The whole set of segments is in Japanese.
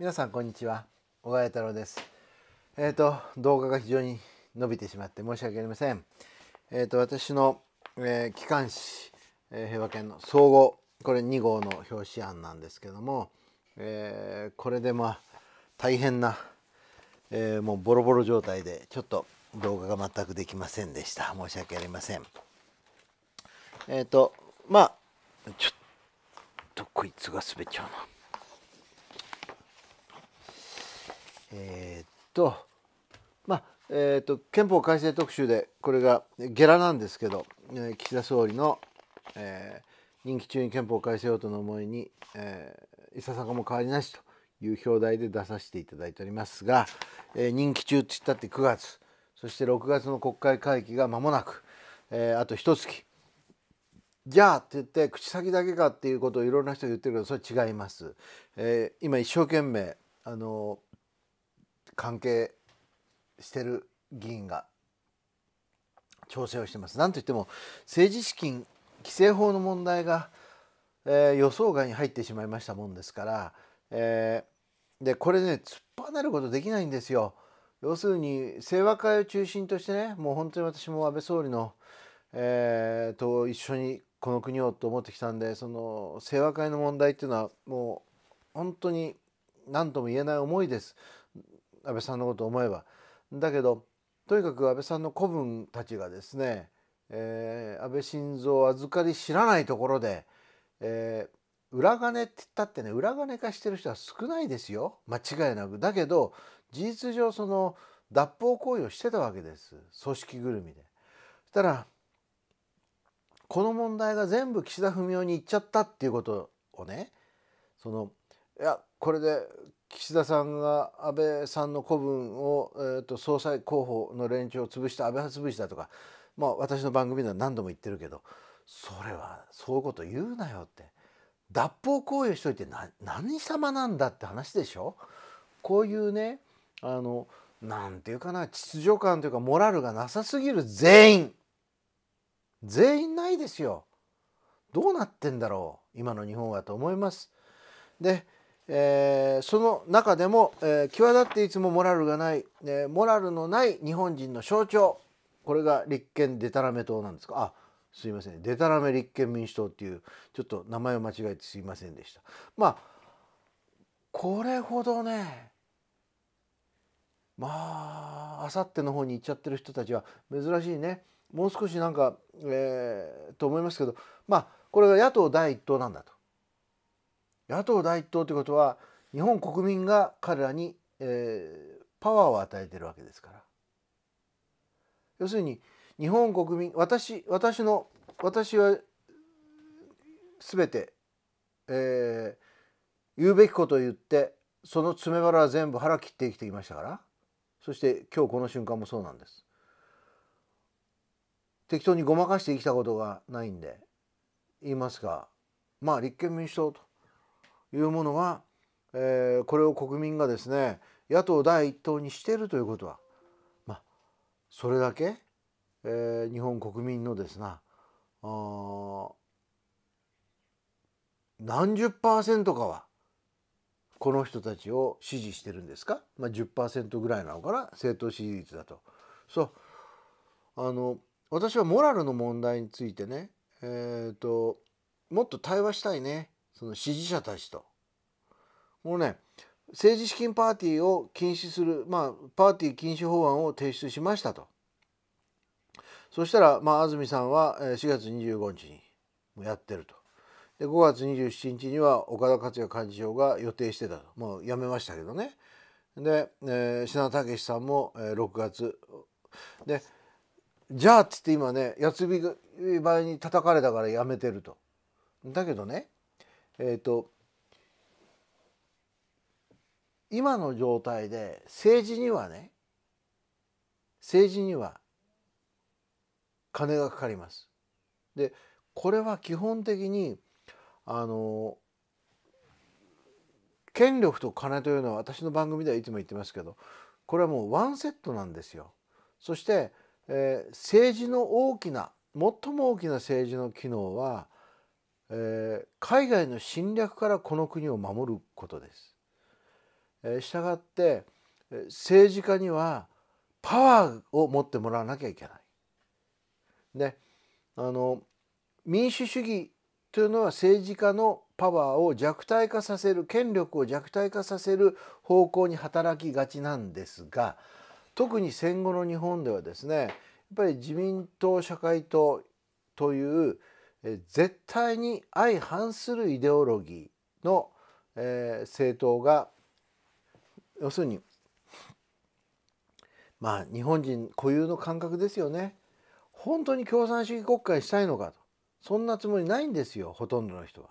皆さんこんにちは小川太郎ですえっ、ー、と動画が非常に伸びてしまって申し訳ありませんえっ、ー、と私の、えー、機関誌、え平和圏の総合これ2号の表紙案なんですけども、えこれでまあ大変な、えもうボロボロ状態でちょっと動画が全くできませんでした申し訳ありませんえっ、とまあちょっとこいつが滑っちゃうなえー、っとまあえー、っと憲法改正特集でこれがゲラなんですけど、えー、岸田総理の、えー、任期中に憲法改正をとの思いに、えー、いささかも変わりなしという表題で出させていただいておりますが、えー、任期中って言ったって9月そして6月の国会会期が間もなく、えー、あと一月じゃあって言って口先だけかっていうことをいろんな人が言ってるけどそれ違います。えー、今一生懸命あの関係してる議員が調整をしてます。なんといっても政治資金規正法の問題が、えー、予想外に入ってしまいましたもんですから、えー、でこれね突っ離ることできないんですよ。要するに清和会を中心としてねもう本当に私も安倍総理の、えー、と一緒にこの国をと思ってきたんでその清和会の問題っていうのはもう本当に何とも言えない思いです。安倍さんのことを思えばだけどとにかく安倍さんの子分たちがですね、えー、安倍晋三預かり知らないところで、えー、裏金って言ったってね裏金化してる人は少ないですよ間違いなくだけど事実上その脱法行為をしてたわけです組織ぐるみで。そしたらこの問題が全部岸田文雄に行っちゃったっていうことをねそのいやこれで岸田さんが安倍さんの子分を、えーと、総裁候補の連中を潰した安倍派潰しだとか、まあ、私の番組では何度も言ってるけどそれはそういうこと言うなよって脱法行為をしといて何様なんだって話でしょこういうねあのなんていうかな秩序感というかモラルがなさすぎる全員全員ないですよどうなってんだろう今の日本はと思います。でえー、その中でも、えー、際立っていつもモラルがない、えー、モラルのない日本人の象徴これが立憲デタラメ党なんですかあすいませんデタラメ立憲民主党っていうちょっと名前を間違えてすいませんでしたまあこれほどねまああさっての方に行っちゃってる人たちは珍しいねもう少しなんか、えー、と思いますけどまあこれが野党第一党なんだと野党第一党ということは日本国民が彼らに、えー、パワーを与えてるわけですから要するに日本国民私私の私は全て、えー、言うべきことを言ってその詰め腹は全部腹切って生きてきましたからそして今日この瞬間もそうなんです適当にごまかして生きたことがないんで言いますがまあ立憲民主党というものは、えー、これを国民がですね野党第一党にしているということは、まあ、それだけ、えー、日本国民のですなあ何十パーセントかはこの人たちを支持してるんですか、まあ10、ントぐらいなのかな政党支持率だと。そうあの私はモラルの問題についてねえっ、ー、ともっと対話したいねその支持者たちともうね政治資金パーティーを禁止する、まあ、パーティー禁止法案を提出しましたとそしたら、まあ、安住さんは4月25日にもやってるとで5月27日には岡田克也幹事長が予定してたともうやめましたけどねで、えー、品田武さんも、え6月でじゃあっつって今ね八つ火場合に叩かれたからやめてるとだけどねえっ、ー、と今の状態で政治にはね政治には金がかかります。でこれは基本的にあの権力と金というのは私の番組ではいつも言ってますけどこれはもうワンセットなんですよ。そして、えー、政治の大きな最も大きな政治の機能はえー、海外の侵略からこの国を守ることです。えー、したがって政治家にはパワーを持ってもらわなきゃいけない。ね、あの民主主義というのは政治家のパワーを弱体化させる権力を弱体化させる方向に働きがちなんですが特に戦後の日本ではですねやっぱり自民党社会党というえ絶対に相反するイデオロギーの、え政党が要するにまあ日本人固有の感覚ですよね本当に共産主義国家にしたいのかとそんなつもりないんですよほとんどの人は。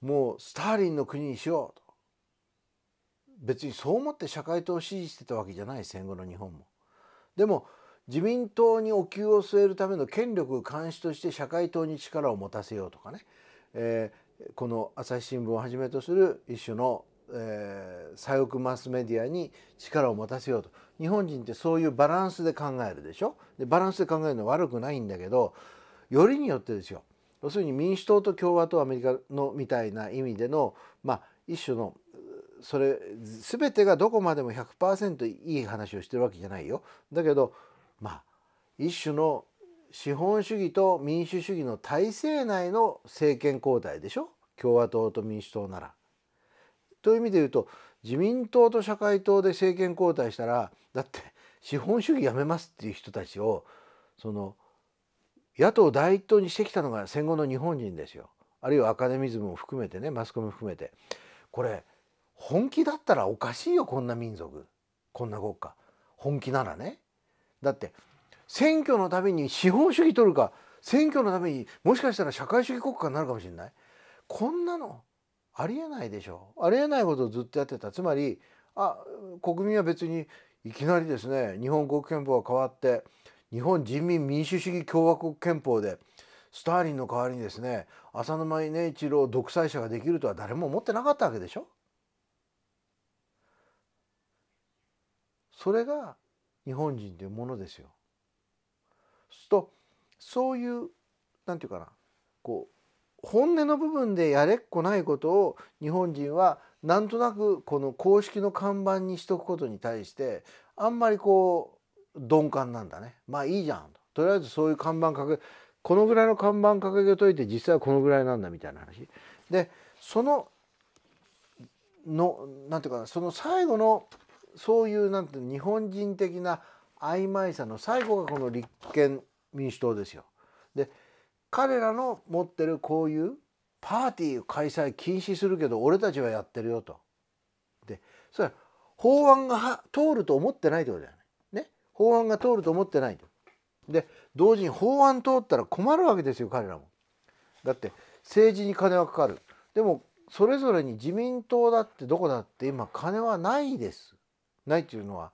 もうスターリンの国にしようと別にそう思って社会党を支持してたわけじゃない戦後の日本も。でも自民党にお灸を据えるための権力監視として社会党に力を持たせようとかね、えー、この朝日新聞をはじめとする一種の、えー、左翼マスメディアに力を持たせようと日本人ってそういうバランスで考えるでしょでバランスで考えるのは悪くないんだけどよりによってですよ要するに民主党と共和党アメリカのみたいな意味での、まあ、一種のそれ全てがどこまでも100%いい話をしてるわけじゃないよ。だけどまあ一種の資本主義と民主主義の体制内の政権交代でしょ共和党と民主党なら。という意味で言うと自民党と社会党で政権交代したらだって資本主義やめますっていう人たちをその野党第一党にしてきたのが戦後の日本人ですよあるいはアカデミズムも含めてねマスコミも含めてこれ本気だったらおかしいよこんな民族こんな国家本気ならねだって選挙のために資本主義取るか選挙のためにもしかしたら社会主義国家になるかもしれないこんなのありえないでしょありえないことをずっとやってたつまりあ国民は別にいきなりですね日本国憲法が変わって日本人民民主主義共和国憲法でスターリンの代わりにですね浅沼稲一郎独裁者ができるとは誰も思ってなかったわけでしょそれが日本人というものですよ。すとそういう何て言うかなこう本音の部分でやれっこないことを日本人はなんとなくこの公式の看板にしとくことに対してあんまりこう鈍感なんだね。まあいいじゃんと。とりあえずそういう看板掲げこのぐらいの看板掲げといて実際はこのぐらいなんだみたいな話。でそののなんていうかなその最後のそういうなんて日本人的な曖昧さの最後がこの立憲民主党ですよ。で彼らの持ってるこういうパーティー開催禁止するけど俺たちはやってるよと。でそれは法案が通ると思ってないってことだよね。ね法案が通ると思ってないと。で同時に法案通ったら困るわけですよ彼らも。だって政治に金はかかる。でもそれぞれに自民党だってどこだって今金はないです。ないというのは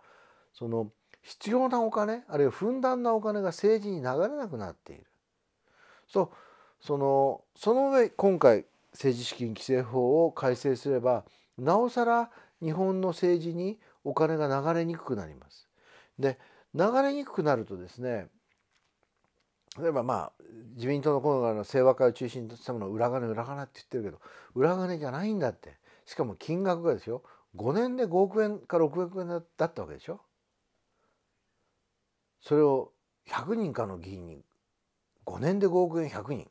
その必要なお金あるいはふんだんなお金が政治に流れなくなっている。そうそのその上今回政治資金規正法を改正すればなおさら日本の政治にお金が流れにくくなります。で流れにくくなるとですね例えばまあ自民党の今回の清和会を中心としたもの裏金裏金って言ってるけど裏金じゃないんだってしかも金額がですよ5年で5億円か6億円だったわけでしょそれを100人かの議員に5年で5億円100人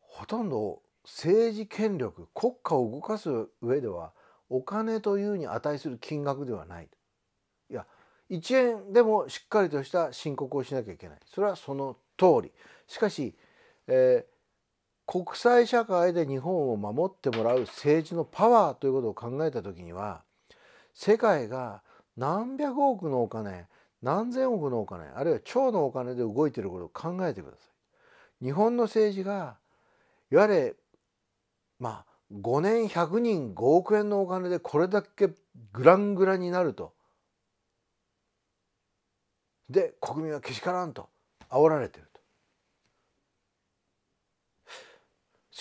ほとんど政治権力国家を動かす上ではお金というに値する金額ではないいや1円でもしっかりとした申告をしなきゃいけないそれはその通りしかし、えー、国際社会で日本を守ってもらう政治のパワーということを考えた時には世界が何百億のお金何千億のお金あるいは超のお金で動いていることを考えてください。日本の政治がいわゆるまあ5年100人5億円のお金でこれだけグラングラになるとで国民はけしからんと煽られてる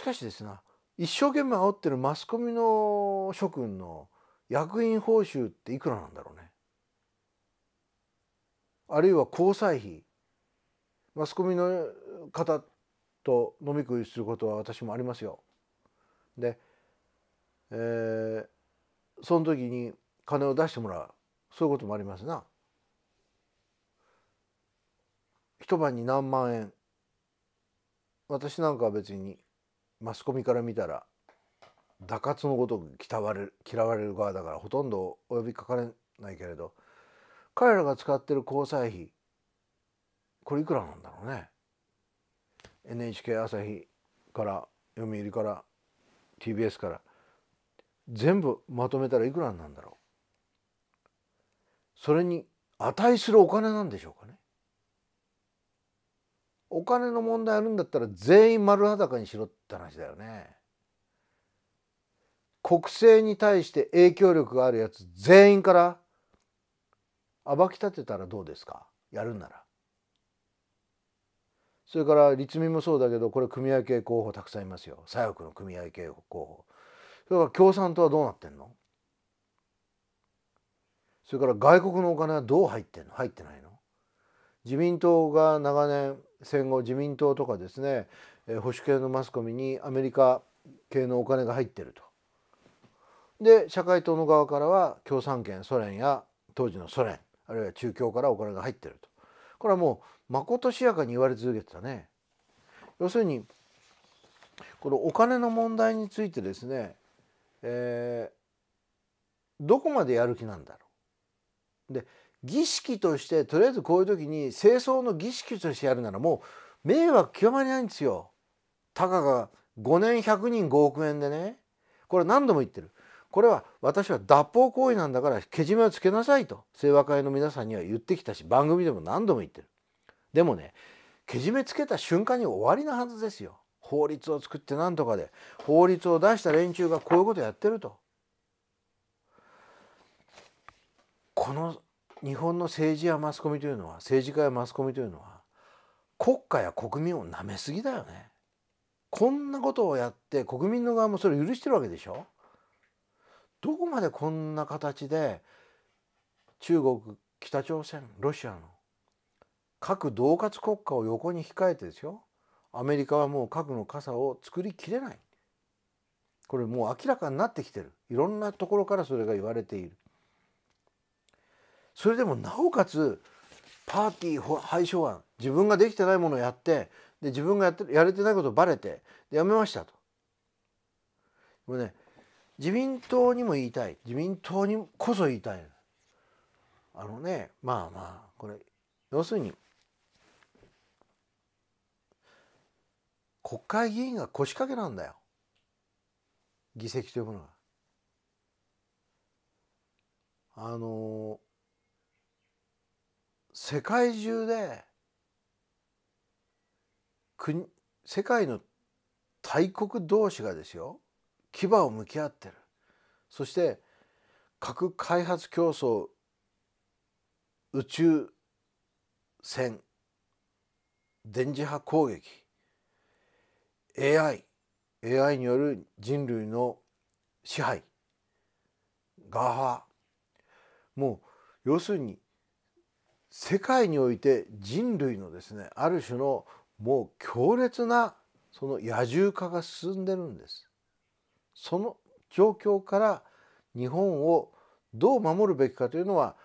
しかしですな一生懸命煽ってるマスコミの諸君の役員報酬っていくらなんだろうねあるいは交際費マスコミの方と飲み食いすることは私もありますよ。で、えー、その時に金を出してもらうそういうこともありますな。一晩に何万円私なんかは別にマスコミから見たら打滑のごとく嫌われる嫌われる側だからほとんどお呼びかかれないけれど彼らが使ってる交際費これいくらなんだろうね NHK 朝日から読売から TBS から全部まとめたらいくらなんだろうそれに値するお金なんでしょうかねお金の問題あるんだったら全員丸裸にしろって話だよね。国政に対して影響力があるやつ全員から暴き立てたらどうですかやるんなら。それから立民もそうだけどこれ組合系候補たくさんいますよ左翼の組合系候補。それから共産党はどうなってんのそれから外国のお金はどう入ってんの入ってないの自民党が長年戦後自民党とかですね保守系のマスコミにアメリカ系のお金が入ってると。で社会党の側からは共産圏ソ連や当時のソ連あるいは中共からお金が入ってるとこれはもうまことしやかに言われ続けてたね。要するにこのお金の問題についてですね、えー、どこまでやる気なんだろう。で儀式としてとりあえずこういう時に清掃の儀式としてやるならもう迷惑極まりないんですよ。たかが5年100人5億円でねこれ何度も言ってるこれは私は脱法行為なんだからけじめをつけなさいと清和会の皆さんには言ってきたし番組でも何度も言ってる。でもねけじめつけた瞬間に終わりなはずですよ。法律を作って何とかで法律を出した連中がこういうことやってると。この日本の政治やマスコミというのは政治家やマスコミというのは国家や国民を舐めすぎだよね。こんなことをやって国民の側もそれ許してるわけでしょどこまでこんな形で中国北朝鮮ロシアの核恫喝国家を横に控えてですよアメリカはもう核の傘を作りきれないこれもう明らかになってきてるいろんなところからそれが言われているそれでもなおかつパーティー廃止案自分ができてないものをやってで自分がやってやれてないことをバレてでやめましたと。もうね自民党にも言いたい自民党にこそ言いたいあのねまあまあこれ要するに国会議員が腰掛けなんだよ議席というものが。あのー世界中で国世界の大国同士がですよ牙を向き合ってるそして核開発競争宇宙戦電磁波攻撃 AI AI による人類の支配ガーファもう要するに世界において人類のですねある種のもう強烈なその野獣化が進んでるんです。その状況から日本をどう守るべきかというのは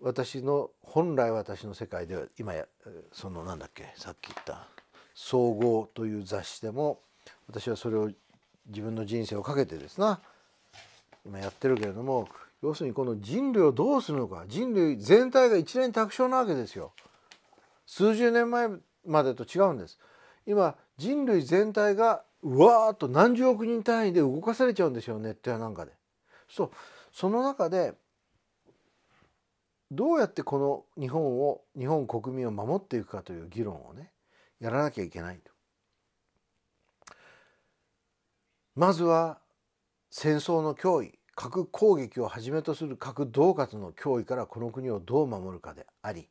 私の本来私の世界では今やそのなんだっけさっき言った「総合」という雑誌でも私はそれを自分の人生をかけてですな今やってるけれども要するにこの人類をどうするのか人類全体が一年卓勝なわけですよ。数十年前までと違うんです。今人類全体がうわーっと何十億人単位で動かされちゃうんですよネットやなんかで。そうその中でどうやってこの日本を日本国民を守っていくかという議論をねやらなきゃいけないと。まずは戦争の脅威核攻撃をはじめとする核恫喝の脅威からこの国をどう守るかであり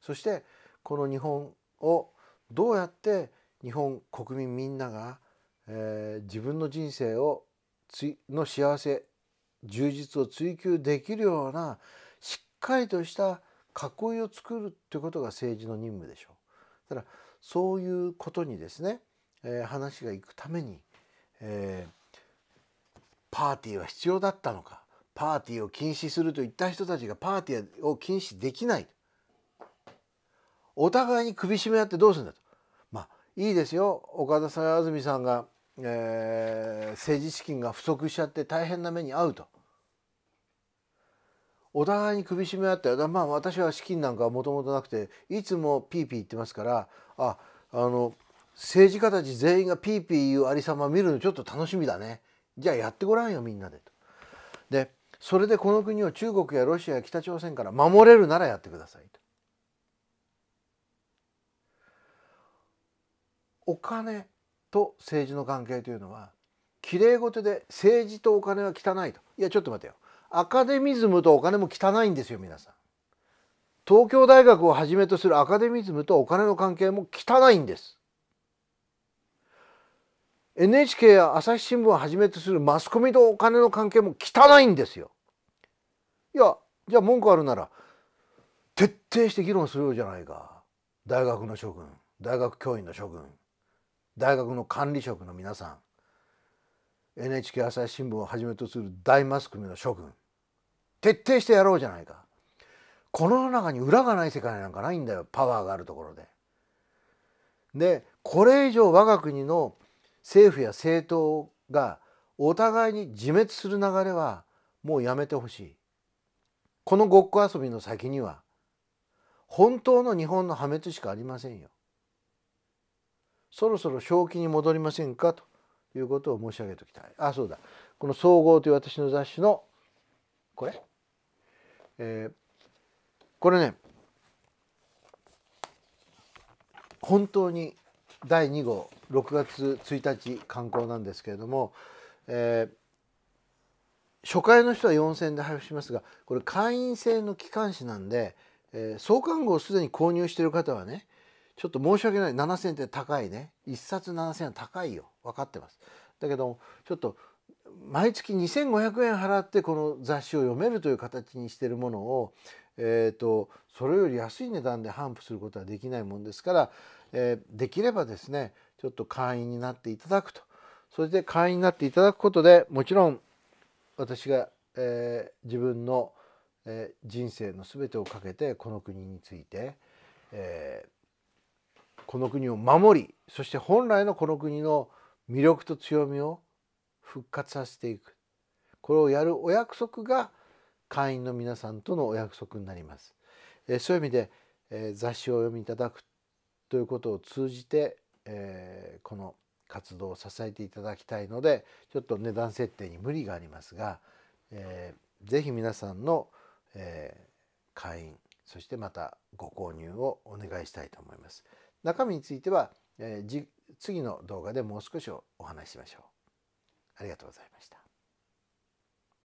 そしてこの日本をどうやって日本国民みんなが、えー、自分の人生をつの幸せ充実を追求できるようなしっかりとした囲いを作るということが政治の任務でしょう。だからそういうことにですね、えー、話がいくために、えー、パーティーは必要だったのかパーティーを禁止するといった人たちがパーティーを禁止できないお互いに首絞め合ってどうするんだとまあいいですよ岡田さん安住さんが、えー、政治資金が不足しちゃって大変な目に遭うとお互いに首絞め合ってまあ私は資金なんかはもともとなくていつもピーピー言ってますからああの政治家たち全員がピーピー言うありさま見るのちょっと楽しみだね。じゃあやってごらんよみんなでと。でそれでこの国を中国やロシアや北朝鮮から守れるならやってくださいと。お金と政治の関係というのはきれいごとで政治とお金は汚いといやちょっと待てよアカデミズムとお金も汚いんですよ皆さん東京大学をはじめとするアカデミズムとお金の関係も汚いんです NHK や朝日新聞をはじめとするマスコミとお金の関係も汚いんですよ。いやじゃあ文句あるなら徹底して議論するようじゃないか大学の諸君大学教員の諸君大学の管理職の皆さん NHK 朝日新聞をはじめとする大マスコミの諸君徹底してやろうじゃないかこの中に裏がない世界なんかないんだよパワーがあるところで。でこれ以上我が国の政府や政党がお互いに自滅する流れはもうやめてほしいこのごっこ遊びの先には本当の日本の破滅しかありませんよそろそろ正気に戻りませんかということを申し上げておきたいあそうだこの「総合」という私の雑誌のこれえー、これね本当に第2号6月1日刊行なんですけれども、えー、初回の人は4,000円で配布しますがこれ会員制の機関誌なんで、えー、創刊号をすでに購入している方はねちょっと申し訳ない7,000円って高いね1冊7,000円高いよ分かってます。だけどちょっと毎月2,500円払ってこの雑誌を読めるという形にしてるものを、えーと、とそれより安い値段で頒布することはできないもんですからえー、できればですねちょっと会員になっていただくとそれで会員になっていただくことでもちろん私が、えー、自分の、えー、人生の全てをかけてこの国について、えー、この国を守りそして本来のこの国の魅力と強みを復活させていくこれをやるお約束が会員の皆さんとのお約束になります。えそういう意味で、え雑誌をお読みいただくということを通じて、えー、この活動を支えていただきたいのでちょっと値段設定に無理がありますが、えー、ぜひ皆さんの、えー、会員そしてまたご購入をお願いしたいと思います。中身については、えー、次の動画でもう少しお話ししましょう。ありがとうございました。